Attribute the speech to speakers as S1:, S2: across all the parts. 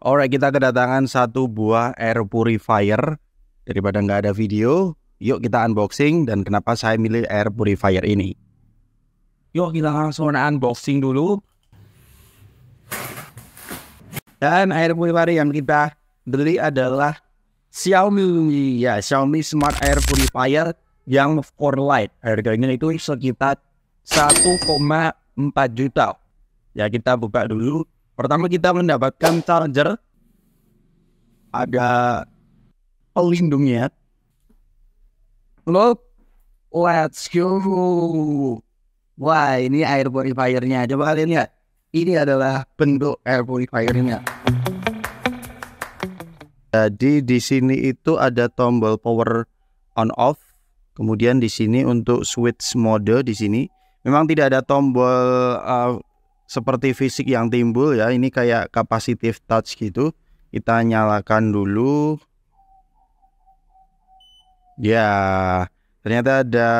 S1: Oke kita kedatangan satu buah air purifier. Daripada nggak ada video, yuk kita unboxing dan kenapa saya milih air purifier ini. Yuk kita langsung unboxing dulu. Dan air purifier yang kita beli adalah Xiaomi, ya Xiaomi Smart Air Purifier yang for light. Harganya itu sekitar 1,4 juta. Ya kita buka dulu Pertama kita mendapatkan charger ada pelindungnya. look let's go. Wah, ini air purifiernya. Coba kalian lihat. Ini adalah bentuk air purifiernya. Jadi di sini itu ada tombol power on off. Kemudian di sini untuk switch mode di sini memang tidak ada tombol uh, seperti fisik yang timbul ya ini kayak kapasitif touch gitu kita nyalakan dulu ya ternyata ada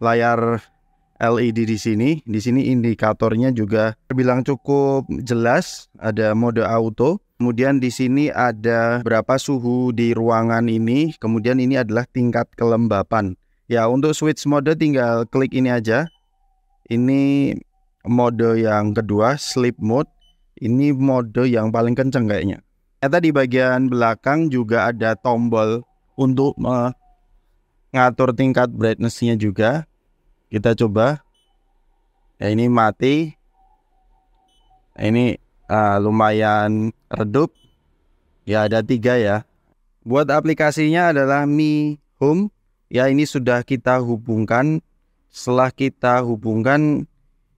S1: layar LED di sini di sini indikatornya juga terbilang cukup jelas ada mode auto kemudian di sini ada berapa suhu di ruangan ini kemudian ini adalah tingkat kelembapan ya untuk switch mode tinggal klik ini aja ini mode yang kedua sleep mode ini mode yang paling kenceng kayaknya ternyata di bagian belakang juga ada tombol untuk mengatur tingkat brightnessnya juga kita coba ya ini mati ini uh, lumayan redup ya ada tiga ya buat aplikasinya adalah Mi Home ya ini sudah kita hubungkan setelah kita hubungkan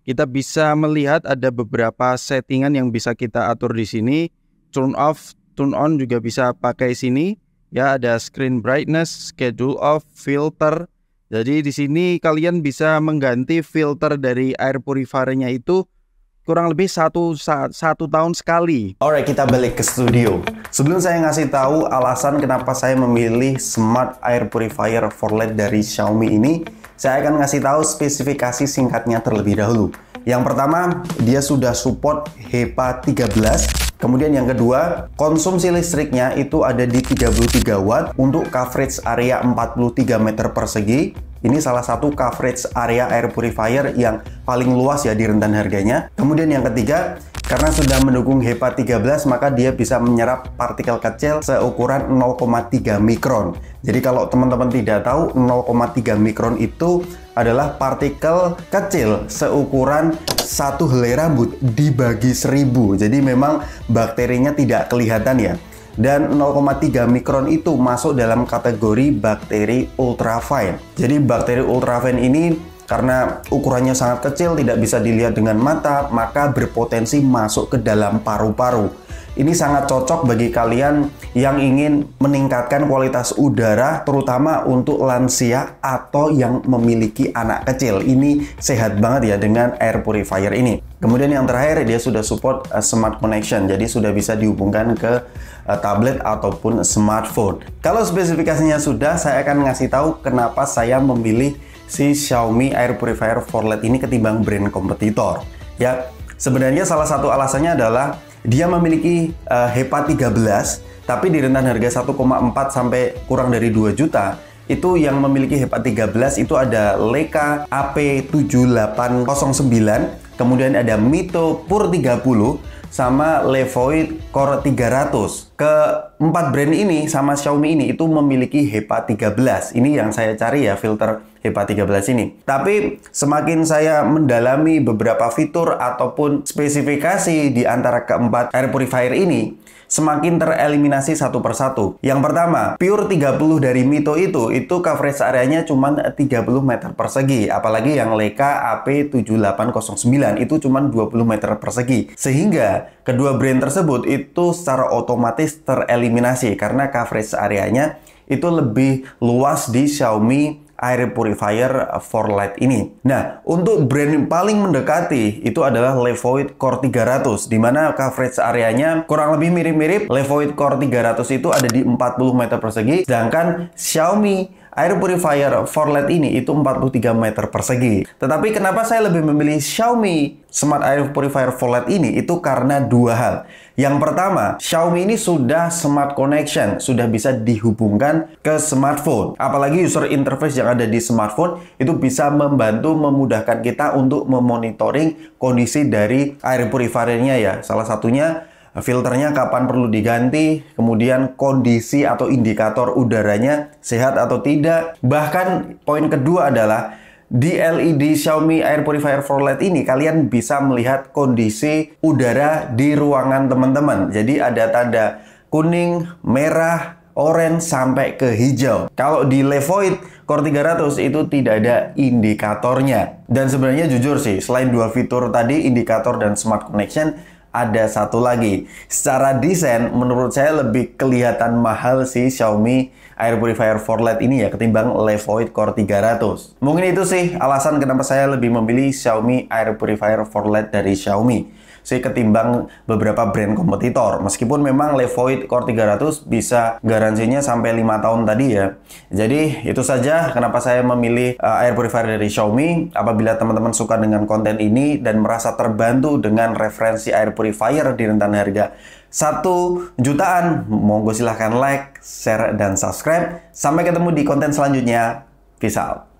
S1: kita bisa melihat ada beberapa settingan yang bisa kita atur di sini. Turn off, turn on juga bisa pakai sini. Ya, ada screen brightness, schedule off, filter. Jadi di sini kalian bisa mengganti filter dari air purifiernya itu kurang lebih satu, satu tahun sekali. Alright, kita balik ke studio. Sebelum saya ngasih tahu alasan kenapa saya memilih Smart Air Purifier for LED dari Xiaomi ini, saya akan ngasih tahu spesifikasi singkatnya terlebih dahulu. Yang pertama, dia sudah support HEPA 13. Kemudian yang kedua, konsumsi listriknya itu ada di 33 watt untuk coverage area 43 meter persegi. Ini salah satu coverage area air purifier yang paling luas ya di rentan harganya. Kemudian yang ketiga, karena sudah mendukung HEPA 13 maka dia bisa menyerap partikel kecil seukuran 0,3 mikron. Jadi kalau teman-teman tidak tahu 0,3 mikron itu adalah partikel kecil seukuran satu helai rambut dibagi seribu. Jadi memang bakterinya tidak kelihatan ya. Dan 0,3 mikron itu masuk dalam kategori bakteri ultrafine. Jadi bakteri ultrafine ini karena ukurannya sangat kecil, tidak bisa dilihat dengan mata, maka berpotensi masuk ke dalam paru-paru ini sangat cocok bagi kalian yang ingin meningkatkan kualitas udara terutama untuk lansia atau yang memiliki anak kecil. Ini sehat banget ya dengan air purifier ini. Kemudian yang terakhir dia sudah support eh, smart connection. Jadi sudah bisa dihubungkan ke eh, tablet ataupun smartphone. Kalau spesifikasinya sudah, saya akan ngasih tahu kenapa saya memilih si Xiaomi air purifier 4 LED ini ketimbang brand kompetitor. Ya, sebenarnya salah satu alasannya adalah dia memiliki uh, HEPA 13 tapi di rentan harga 1,4 sampai kurang dari 2 juta itu yang memiliki HEPA 13 itu ada Leka AP7809 kemudian ada Mito Pur 30 sama Levoid Core 300. Keempat brand ini sama Xiaomi ini itu memiliki HEPA 13. Ini yang saya cari ya filter HEPA 13 ini. Tapi semakin saya mendalami beberapa fitur ataupun spesifikasi di antara keempat air purifier ini, semakin tereliminasi satu persatu. Yang pertama, Pure 30 dari Mito itu, itu coverage areanya cuma 30 meter persegi. Apalagi yang Leica AP7809 itu cuma 20 meter persegi. Sehingga kedua brand tersebut itu secara otomatis tereliminasi karena coverage areanya itu lebih luas di Xiaomi air purifier for light ini. Nah, untuk brand yang paling mendekati itu adalah Levoid Core 300 di mana coverage areanya kurang lebih mirip-mirip Levoid Core 300 itu ada di 40 meter persegi sedangkan Xiaomi air purifier 4 LED ini itu 43 meter persegi. Tetapi kenapa saya lebih memilih Xiaomi Smart Air Purifier 4 LED ini? Itu karena dua hal. Yang pertama, Xiaomi ini sudah smart connection, sudah bisa dihubungkan ke smartphone. Apalagi user interface yang ada di smartphone itu bisa membantu memudahkan kita untuk memonitoring kondisi dari air purifiernya ya. Salah satunya filternya kapan perlu diganti, kemudian kondisi atau indikator udaranya sehat atau tidak. Bahkan poin kedua adalah di LED Xiaomi Air Purifier 4 LED ini kalian bisa melihat kondisi udara di ruangan teman-teman. Jadi ada tanda kuning, merah, orange sampai ke hijau. Kalau di Levoid Core 300 itu tidak ada indikatornya. Dan sebenarnya jujur sih, selain dua fitur tadi indikator dan smart connection, ada satu lagi. Secara desain menurut saya lebih kelihatan mahal si Xiaomi air purifier 4 LED ini ya ketimbang Levoid Core 300. Mungkin itu sih alasan kenapa saya lebih memilih Xiaomi air purifier 4 LED dari Xiaomi sih ketimbang beberapa brand kompetitor. Meskipun memang Levoid Core 300 bisa garansinya sampai 5 tahun tadi ya. Jadi itu saja kenapa saya memilih uh, air purifier dari Xiaomi. Apabila teman-teman suka dengan konten ini dan merasa terbantu dengan referensi air purifier di rentan harga satu jutaan, monggo silahkan like, share, dan subscribe. Sampai ketemu di konten selanjutnya. Peace out.